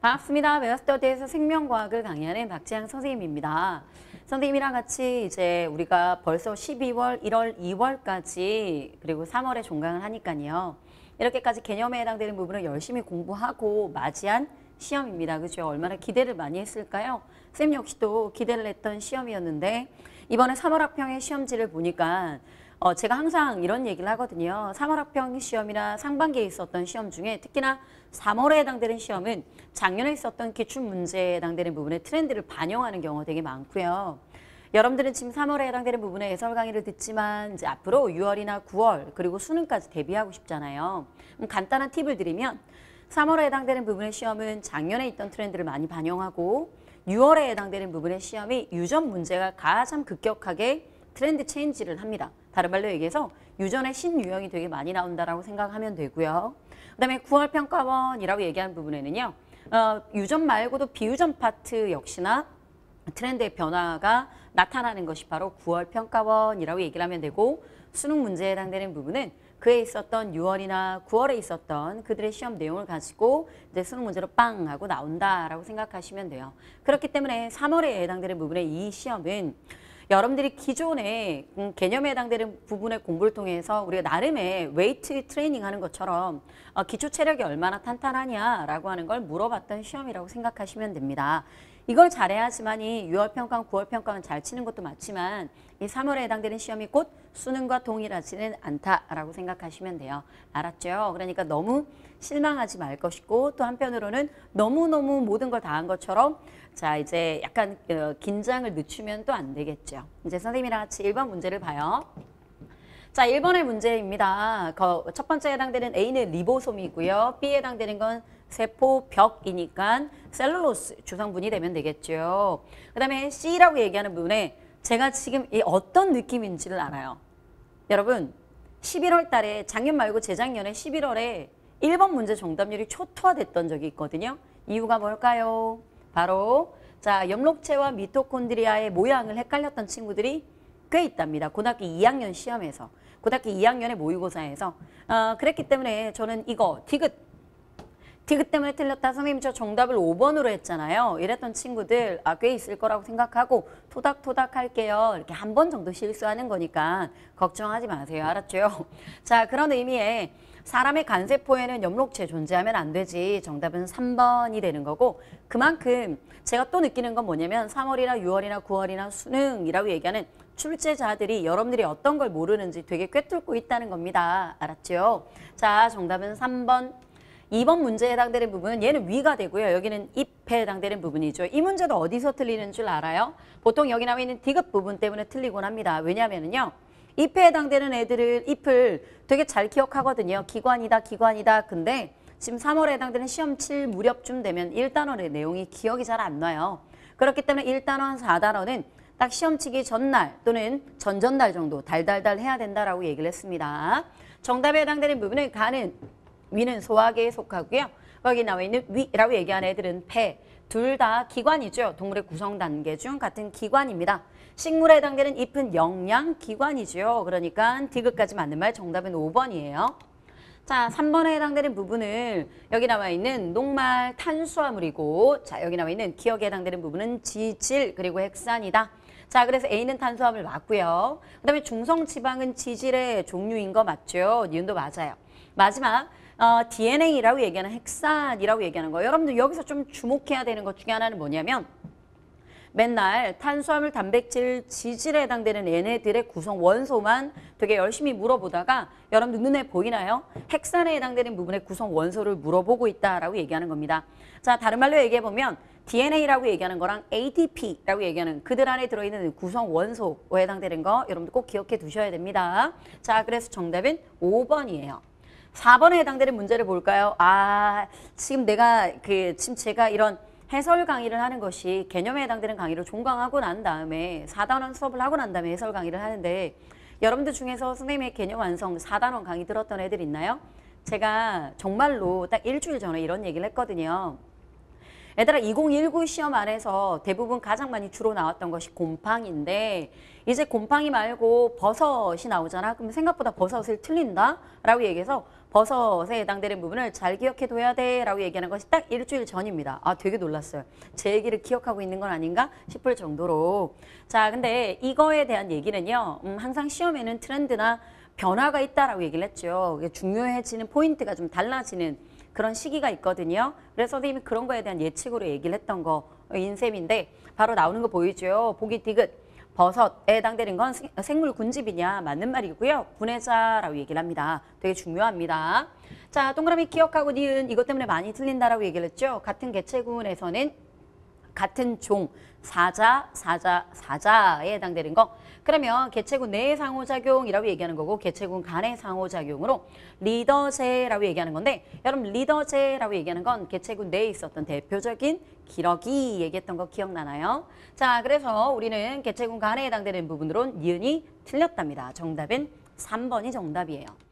반갑습니다. 메가스터디에서 생명과학을 강의하는 박지향 선생님입니다. 선생님이랑 같이 이제 우리가 벌써 12월, 1월, 2월까지 그리고 3월에 종강을 하니까요. 이렇게까지 개념에 해당되는 부분을 열심히 공부하고 맞이한 시험입니다. 그죠? 얼마나 기대를 많이 했을까요? 선생님 역시도 기대를 했던 시험이었는데 이번에 3월 학평의 시험지를 보니까 어, 제가 항상 이런 얘기를 하거든요. 3월학평 시험이나 상반기에 있었던 시험 중에 특히나 3월에 해당되는 시험은 작년에 있었던 기출문제에 해당되는 부분의 트렌드를 반영하는 경우가 되게 많고요. 여러분들은 지금 3월에 해당되는 부분의 예설 강의를 듣지만 이제 앞으로 6월이나 9월 그리고 수능까지 대비하고 싶잖아요. 간단한 팁을 드리면 3월에 해당되는 부분의 시험은 작년에 있던 트렌드를 많이 반영하고 6월에 해당되는 부분의 시험이 유전 문제가 가장 급격하게 트렌드 체인지를 합니다. 다른 말로 얘기해서 유전의 신유형이 되게 많이 나온다라고 생각하면 되고요. 그다음에 구월 평가원이라고 얘기한 부분에는요. 어, 유전 말고도 비유전 파트 역시나 트렌드의 변화가 나타나는 것이 바로 구월 평가원이라고 얘기를 하면 되고 수능 문제에 해당되는 부분은 그에 있었던 6월이나 9월에 있었던 그들의 시험 내용을 가지고 이제 수능 문제로 빵 하고 나온다라고 생각하시면 돼요. 그렇기 때문에 3월에 해당되는 부분의 이 시험은 여러분들이 기존의 음, 개념에 해당되는 부분의 공부를 통해서 우리가 나름의 웨이트 트레이닝 하는 것처럼 어, 기초 체력이 얼마나 탄탄하냐라고 하는 걸 물어봤던 시험이라고 생각하시면 됩니다. 이걸 잘해야지만 이 6월 평가원, 9월 평가는잘 치는 것도 맞지만 이 3월에 해당되는 시험이 곧 수능과 동일하지는 않다라고 생각하시면 돼요. 알았죠? 그러니까 너무 실망하지 말 것이고 또 한편으로는 너무너무 모든 걸 다 한 것처럼 자 이제 약간 어, 긴장을 늦추면 또 안 되겠죠. 이제 선생님이랑 같이 1번 문제를 봐요. 자, 1번의 문제입니다. 첫 번째 에 해당되는 A는 리보솜이고요. B에 해당되는 건 세포벽이니까 셀룰로스 주성분이 되면 되겠죠. 그 다음에 C라고 얘기하는 부분에 제가 지금 이 어떤 느낌인지를 알아요. 여러분 11월 달에 작년 말고 재작년에 11월에 1번 문제 정답률이 초토화됐던 적이 있거든요. 이유가 뭘까요? 바로 자 염록체와 미토콘드리아의 모양을 헷갈렸던 친구들이 꽤 있답니다. 고등학교 2학년 시험에서 고등학교 2학년의 모의고사에서 어, 그랬기 때문에 저는 이거 디귿 디귿 때문에 틀렸다. 선생님 저 정답을 5번으로 했잖아요. 이랬던 친구들 아, 꽤 있을 거라고 생각하고 토닥토닥 할게요. 이렇게 한 번 정도 실수하는 거니까 걱정하지 마세요. 알았죠? 자, 그런 의미에 사람의 간세포에는 염록체 존재하면 안 되지. 정답은 3번이 되는 거고 그만큼 제가 또 느끼는 건 뭐냐면 3월이나 6월이나 9월이나 수능이라고 얘기하는 출제자들이 여러분들이 어떤 걸 모르는지 되게 꿰뚫고 있다는 겁니다. 알았죠? 자, 정답은 3번 2번 문제에 해당되는 부분 은 얘는 위가 되고요. 여기는 입에 해당되는 부분이죠. 이 문제도 어디서 틀리는 줄 알아요? 보통 여기 나와 있는 디귿 부분 때문에 틀리곤 합니다. 왜냐면은요. 입에 해당되는 애들을 입을 되게 잘 기억하거든요. 기관이다 기관이다. 근데 지금 3월에 해당되는 시험 7 무렵쯤 되면 1단원의 내용이 기억이 잘 안 나요. 그렇기 때문에 1단원, 4단원은 딱 시험 치기 전날 또는 전전날 정도 달달달 해야 된다라고 얘기를 했습니다. 정답에 해당되는 부분은 가는 위는 소화계에 속하고요. 거기 나와 있는 위라고 얘기하는 애들은 폐, 둘 다 기관이죠. 동물의 구성 단계 중 같은 기관입니다. 식물에 해당되는 잎은 영양 기관이죠 그러니까 디귿까지 맞는 말 정답은 5번이에요. 자, 3번에 해당되는 부분은 여기 나와 있는 녹말 탄수화물이고 자, 여기 나와 있는 기억에 해당되는 부분은 지질 그리고 핵산이다. 자, 그래서 A는 탄수화물 맞고요. 그다음에 중성 지방은 지질의 종류인 거 맞죠? 니은도 맞아요. 마지막 어, DNA라고 얘기하는 핵산이라고 얘기하는 거예요. 여러분들 여기서 좀 주목해야 되는 것 중에 하나는 뭐냐면 맨날 탄수화물, 단백질, 지질에 해당되는 얘네들의 구성 원소만 되게 열심히 물어보다가 여러분들 눈에 보이나요? 핵산에 해당되는 부분의 구성 원소를 물어보고 있다라고 얘기하는 겁니다. 자, 다른 말로 얘기해 보면 DNA라고 얘기하는 거랑 ATP라고 얘기하는 그들 안에 들어있는 구성 원소에 해당되는 거 여러분들 꼭 기억해 두셔야 됩니다. 자, 그래서 정답은 5번이에요. 4번에 해당되는 문제를 볼까요? 아, 지금 내가 그 지금 제가 이런 해설 강의를 하는 것이 개념에 해당되는 강의를 종강하고 난 다음에 4단원 수업을 하고 난 다음에 해설 강의를 하는데 여러분들 중에서 선생님의 개념 완성 4단원 강의 들었던 애들 있나요? 제가 정말로 딱 일주일 전에 이런 얘기를 했거든요. 얘들아 2019 시험 안에서 대부분 가장 많이 주로 나왔던 것이 곰팡인데 이제 곰팡이 말고 버섯이 나오잖아. 그럼 생각보다 버섯을 틀린다? 라고 얘기해서 버섯에 해당되는 부분을 잘 기억해둬야 돼 라고 얘기하는 것이 딱 일주일 전입니다. 아 되게 놀랐어요. 제 얘기를 기억하고 있는 건 아닌가 싶을 정도로 자 근데 이거에 대한 얘기는요. 음, 항상 시험에는 트렌드나 변화가 있다라고 얘기를 했죠. 중요해지는 포인트가 좀 달라지는 그런 시기가 있거든요. 그래서 선생님이 그런 거에 대한 예측으로 얘기를 했던 거 어, 인셈인데 바로 나오는 거 보이죠. 보기 디귿. 버섯에 해당되는 건 생물 군집이냐 맞는 말이고요. 분해자라고 얘기를 합니다. 되게 중요합니다. 자, 동그라미 기억하고 니은 이것 때문에 많이 틀린다라고 얘기를 했죠. 같은 개체군에서는 같은 종, 사자, 사자, 사자에 해당되는 거 그러면 개체군 내 상호작용이라고 얘기하는 거고 개체군 간의 상호작용으로 리더제라고 얘기하는 건데 여러분 리더제라고 얘기하는 건 개체군 내에 있었던 대표적인 기러기 얘기했던 거 기억나나요? 자 그래서 우리는 개체군 간에 해당되는 부분으로는 니은이 틀렸답니다. 정답은 3번이 정답이에요.